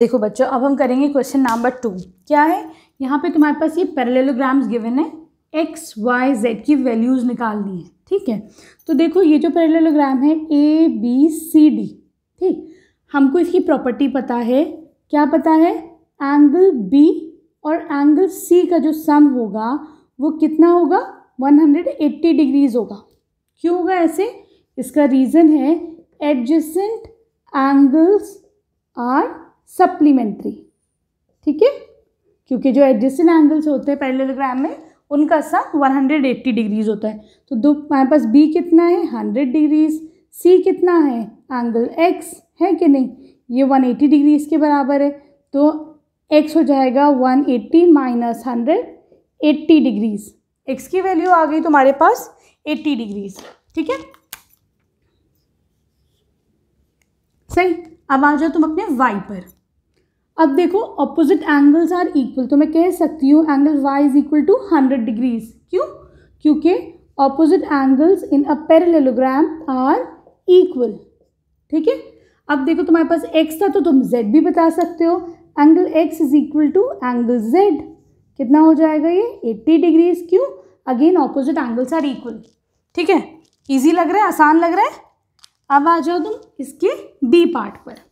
देखो बच्चों अब हम करेंगे क्वेश्चन नंबर टू क्या है यहाँ पे तुम्हारे पास ये पैरेललोग्राम्स गिवन है एक्स वाई जेड की वैल्यूज़ निकालनी है ठीक है तो देखो ये जो पैरेललोग्राम है ए बी सी डी ठीक हमको इसकी प्रॉपर्टी पता है क्या पता है एंगल बी और एंगल सी का जो सम होगा वो कितना होगा 180 डिग्रीज होगा क्यों होगा ऐसे इसका रीज़न है एडजेसेंट एंगल्स आर सप्लीमेंट्री ठीक है क्योंकि जो एडजस्टिंग एंगल्स होते हैं पैरेललोग्राम में उनका सा 180 डिग्रीज होता है तो दो हमारे पास बी कितना है 100 डिग्रीज सी कितना है एंगल एक्स है कि नहीं ये 180 डिग्रीज के बराबर है तो एक्स हो जाएगा 180 eighty minus hundred eighty degrees x की वैल्यू आ गई तुम्हारे पास 80 डिग्रीज ठीक है सही अब आ जाओ तुम अपने वाई पर अब देखो अपोजिट एंगल्स आर इक्वल तो मैं कह सकती हूँ angle y is equal to hundred degrees क्यों क्योंकि opposite angles in a parallelogram are equal ठीक है अब देखो तुम्हारे पास एक्स था तो तुम जेड भी बता सकते हो angle x is equal to angle z कितना हो जाएगा ये एट्टी डिग्रीज क्यों again opposite angles are equal ठीक है इजी लग रहा है आसान लग रहा है अब आ जाओ तुम इसके बी पार्ट पर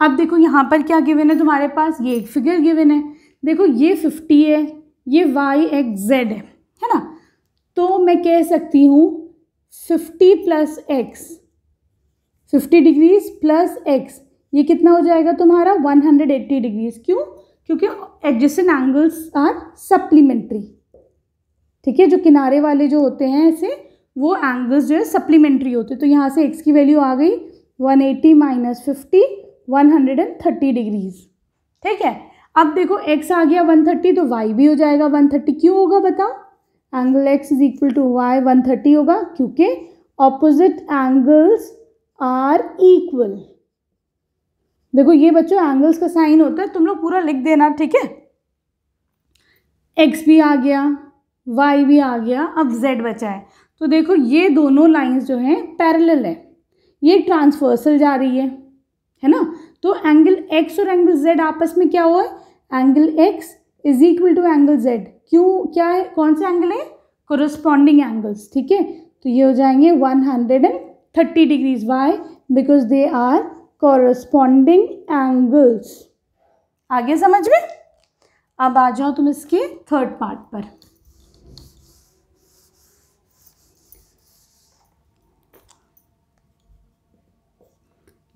अब देखो यहाँ पर क्या गिवन है तुम्हारे पास ये एक फिगर गिवन है देखो ये फिफ्टी है ये वाई एक्स जेड है है ना तो मैं कह सकती हूँ fifty plus x fifty degrees plus x ये कितना हो जाएगा तुम्हारा वन हंड्रेड एट्टी डिग्रीज क्यों क्योंकि एडजस्टेंट एंगल्स आर सप्लीमेंट्री ठीक है जो किनारे वाले जो होते हैं ऐसे वो एंगल्स जो है सप्लीमेंट्री होते हैं तो यहाँ से एक्स की वैल्यू आ गई one eighty minus fifty 130 degrees ठीक है अब देखो x आ गया 130 तो y भी हो जाएगा 130 क्यों होगा बताओ angle x is equal to y one होगा क्योंकि ऑपोजिट एंगल्स आर इक्वल देखो ये बच्चों एंगल्स का साइन होता है तुम लोग पूरा लिख देना ठीक है एक्स भी आ गया वाई भी आ गया अब जेड बचा है तो देखो ये दोनों लाइंस जो हैं पैरेलल है ये ट्रांसवर्सल जा रही है है ना तो एंगल एक्स और एंगल जेड आपस में क्या हुआ है angle x is equal to angle z क्यों क्या है कौन से एंगल है कोरस्पॉन्डिंग एंगल्स ठीक है तो ये हो जाएंगे one hundred and thirty degrees why because they are corresponding angles आगे समझ में अब आ जाओ तुम इसके थर्ड पार्ट पर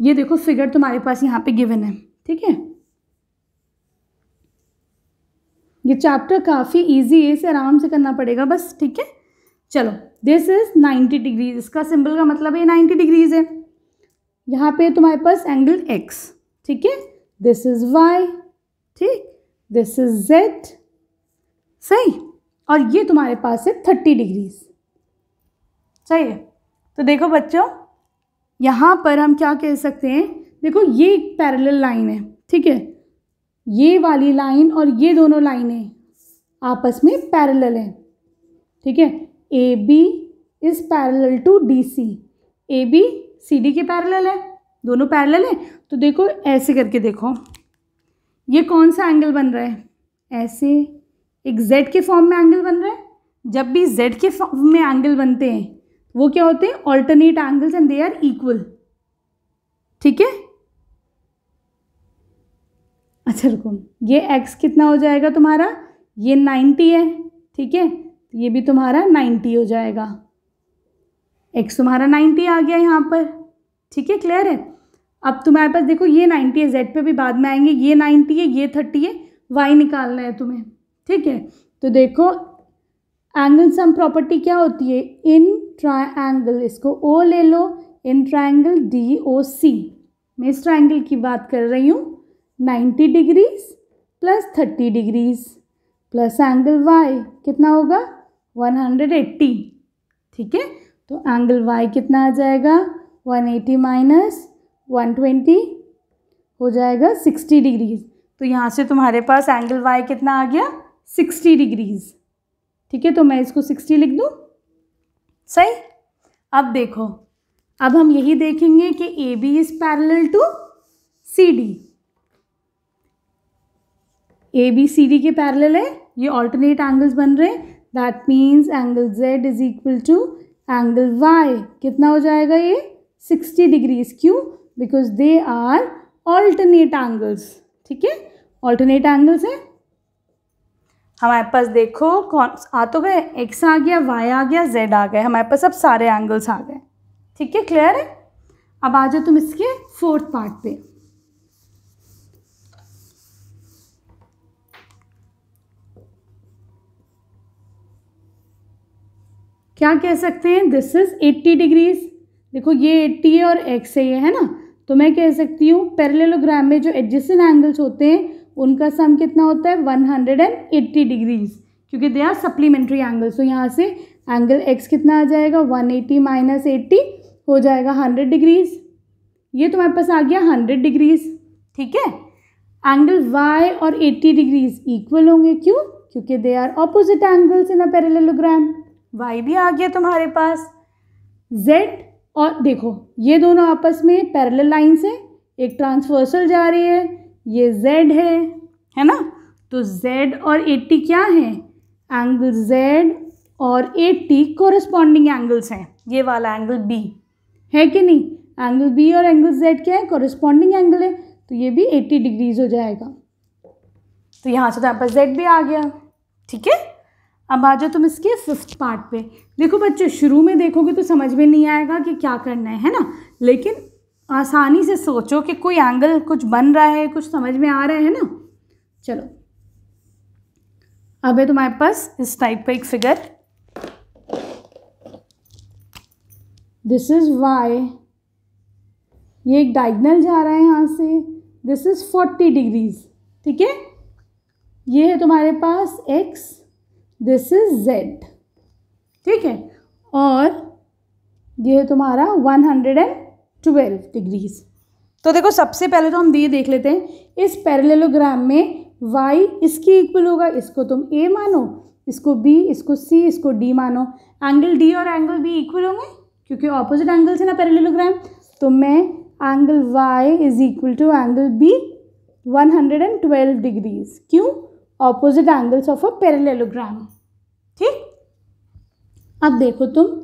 ये देखो फिगर तुम्हारे पास यहाँ पे गिवन है ठीक है ये चैप्टर काफ़ी इजी है इसे आराम से करना पड़ेगा बस ठीक है चलो दिस इज़ नाइन्टी डिग्रीज इसका सिंबल का मतलब है नाइन्टी डिग्रीज है यहाँ पे तुम्हारे पास एंगल एक्स ठीक है दिस इज़ वाई ठीक दिस इज़ जेड सही और ये तुम्हारे पास है थर्टी डिग्रीज सही है तो देखो बच्चों यहाँ पर हम क्या कह सकते हैं देखो ये एक पैरल लाइन है ठीक है ये वाली लाइन और ये दोनों लाइनें आपस में पैरल हैं ठीक है A B is parallel to D C A B C D के पैरल है दोनों पैरल हैं तो देखो ऐसे करके देखो ये कौन सा एंगल बन रहा है ऐसे एक जेड के फॉर्म में एंगल बन रहा है जब भी जेड के फॉर्म में एंगल बनते हैं वो क्या होते हैं alternate angles and they are equal ठीक है अच्छा रुको ये एक्स कितना हो जाएगा तुम्हारा ये नाइन्टी है ठीक है ये भी तुम्हारा नाइन्टी हो जाएगा एक्स तुम्हारा नाइन्टी आ गया यहाँ पर ठीक है क्लियर है अब तुम्हारे पास देखो ये नाइन्टी है जेड पे भी बाद में आएंगे ये नाइन्टी है ये थर्टी है वाई निकालना है तुम्हें ठीक है तो देखो एंगल सम प्रॉपर्टी क्या होती है इन ट्राइंगल इसको ओ ले लो इन ट्राइंगल डी ओ सी मैं इस ट्राइंगल की बात कर रही हूँ 90 degrees plus 30 degrees plus angle y कितना होगा 180 ठीक है तो एंगल वाई कितना आ जाएगा 180 माइनस 120 हो जाएगा 60 डिग्रीज तो यहाँ से तुम्हारे पास एंगल वाई कितना आ गया 60 डिग्रीज ठीक है तो मैं इसको 60 लिख दूँ सही अब देखो अब हम यही देखेंगे कि A B is parallel to C D A B C D के पैरल है ये ऑल्टरनेट एंगल्स बन रहे हैं that means angle z is equal to angle y कितना हो जाएगा ये सिक्सटी डिग्रीज क्यों because they are alternate angles ठीक है ऑल्टरनेट एंगल्स हैं हमारे पास देखो कौन आ तो गए एक्स आ गया वाई आ गया जेड आ गए हमारे पास अब सारे एंगल्स आ गए ठीक है क्लियर है अब आ जाओ तुम इसके फोर्थ पार्ट पे क्या कह सकते हैं दिस इज़ 80 डिग्रीज देखो ये 80 है और एक्स है ये है ना तो मैं कह सकती हूँ पेरेलोग्राम में जो एडजस्टेंट एंगल्स होते हैं उनका सम कितना होता है 180 डिग्रीज क्योंकि they are supplementary angle so यहाँ से एंगल एक्स कितना आ जाएगा 180 एटी माइनस एट्टी हो जाएगा 100 डिग्रीज ये तुम्हारे तो पास आ गया 100 डिग्रीज ठीक है एंगल वाई और 80 डिग्रीज इक्वल होंगे क्यों क्योंकि they are opposite angles in a parallelogram y भी आ गया तुम्हारे पास जेड और देखो ये दोनों आपस में पैरेलल लाइन्स हैं एक ट्रांसवर्सल जा रही है ये z है है ना तो z और 80 क्या है एंगल z और 80 कॉरस्पॉन्डिंग एंगल्स हैं ये वाला एंगल b है कि नहीं एंगल b और एंगल z क्या है कोरस्पॉन्डिंग एंगल है तो ये भी 80 डिग्रीज हो जाएगा तो यहाँ से तो आपका z भी आ गया ठीक है अब आ जाओ तुम इसके फिफ्थ पार्ट पे देखो बच्चों शुरू में देखोगे तो समझ में नहीं आएगा कि क्या करना है है ना लेकिन आसानी से सोचो कि कोई एंगल कुछ बन रहा है कुछ समझ में आ रहा है ना चलो अब है तुम्हारे पास इस टाइप का एक फिगर दिस इज़ वाई ये एक डायगनल जा रहा है यहाँ से दिस इज़ फोर्टी डिग्रीज ठीक है ये है तुम्हारे पास एक्स दिस इज़ जेड ठीक है और ये है तुम्हारा one hundred and twelve degrees तो देखो सबसे पहले तो हम ये देख लेते हैं इस पैरेललोग्राम में वाई इसकी इक्वल होगा इसको तुम ए मानो इसको बी इसको सी इसको डी मानो एंगल डी और एंगल बी इक्वल होंगे क्योंकि ऑपोजिट एंगल्स है ना पैरेललोग्राम तो मैं angle y is equal to angle B 112 degrees क्यों opposite angles of a parallelogram ठीक अब देखो तुम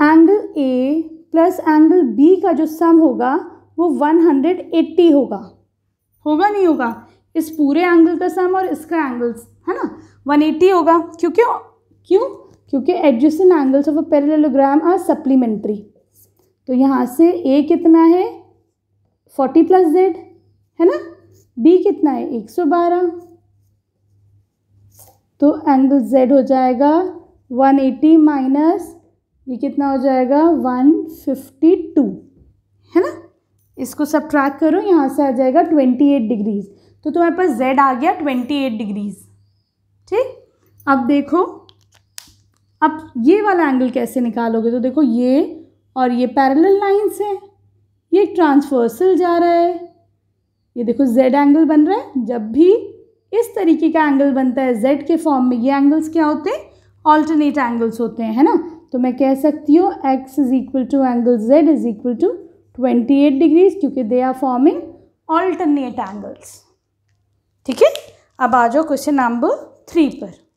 angle A plus angle B का जो सम होगा वो 180 होगा होगा नहीं होगा इस पूरे एंगल का सम और इसका एंगल्स है ना 180 होगा क्योंकि क्यों क्योंकि adjusting angles of a parallelogram are supplementary तो यहाँ से ए कितना है 40 प्लस जेड है ना बी कितना है 112 तो एंगल जेड हो जाएगा 180 एटी माइनस ये कितना हो जाएगा वन फिफ्टी टू है ना इसको सब ट्रैक करो यहाँ से आ जाएगा ट्वेंटी एट डिग्रीज़ तो तुम्हारे पास जेड आ गया ट्वेंटी एट डिग्रीज़ ठीक अब देखो अब ये वाला एंगल कैसे निकालोगे तो देखो ये और ये पैरेलल लाइंस हैं ये ट्रांसवर्सल जा रहा है ये देखो जेड एंगल बन रहा है जब भी इस तरीके का एंगल बनता है जेड के फॉर्म में ये एंगल्स क्या होते हैं ऑल्टरनेट एंगल्स होते हैं है ना तो मैं कह सकती हूँ x is equal to angle z is equal to twenty eight degrees क्योंकि they are forming alternate angles ठीक है अब आ जाओ क्वेश्चन नंबर थ्री पर